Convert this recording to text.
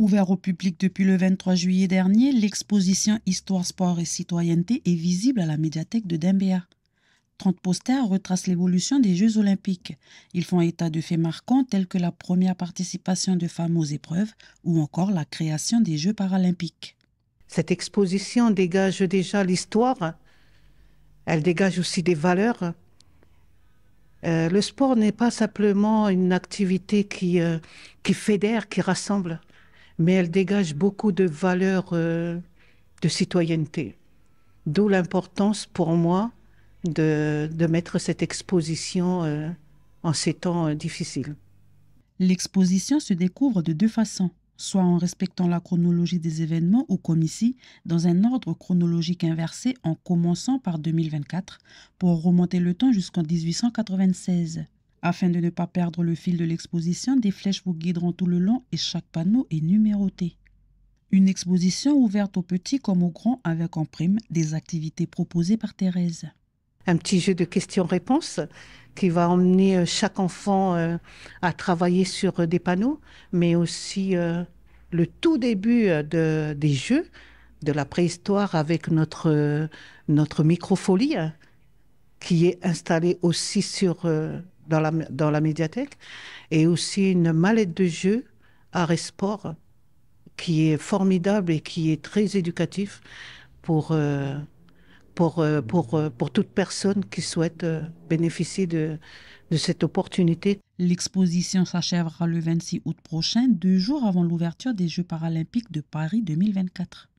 Ouvert au public depuis le 23 juillet dernier, l'exposition Histoire, Sport et Citoyenneté est visible à la médiathèque de Dembéa. 30 posters retracent l'évolution des Jeux olympiques. Ils font état de faits marquants tels que la première participation de femmes aux épreuves ou encore la création des Jeux paralympiques. Cette exposition dégage déjà l'histoire, elle dégage aussi des valeurs. Euh, le sport n'est pas simplement une activité qui, euh, qui fédère, qui rassemble mais elle dégage beaucoup de valeurs euh, de citoyenneté. D'où l'importance pour moi de, mettre cette exposition euh, en ces temps euh, difficiles. L'exposition se découvre de deux façons, soit en respectant la chronologie des événements ou comme ici, dans un ordre chronologique inversé en commençant par 2024 pour remonter le temps jusqu'en 1896. Afin de ne pas perdre le fil de l'exposition, des flèches vous guideront tout le long et chaque panneau est numéroté. Une exposition ouverte aux petits comme aux grands avec en prime des activités proposées par Thérèse. Un petit jeu de questions-réponses qui va emmener euh, chaque enfant euh, à travailler sur euh, des panneaux, mais aussi le tout début de, des jeux, de la préhistoire avec notre, notre microfolie hein, qui est installée aussi sur dans la, médiathèque, et aussi une mallette de jeu à Resport qui est formidable et qui est très éducatif pour, euh, pour, euh, pour, euh, pour toute personne qui souhaite bénéficier de, de cette opportunité. L'exposition s'achèvera le 26 août prochain, deux jours avant l'ouverture des Jeux paralympiques de Paris 2024.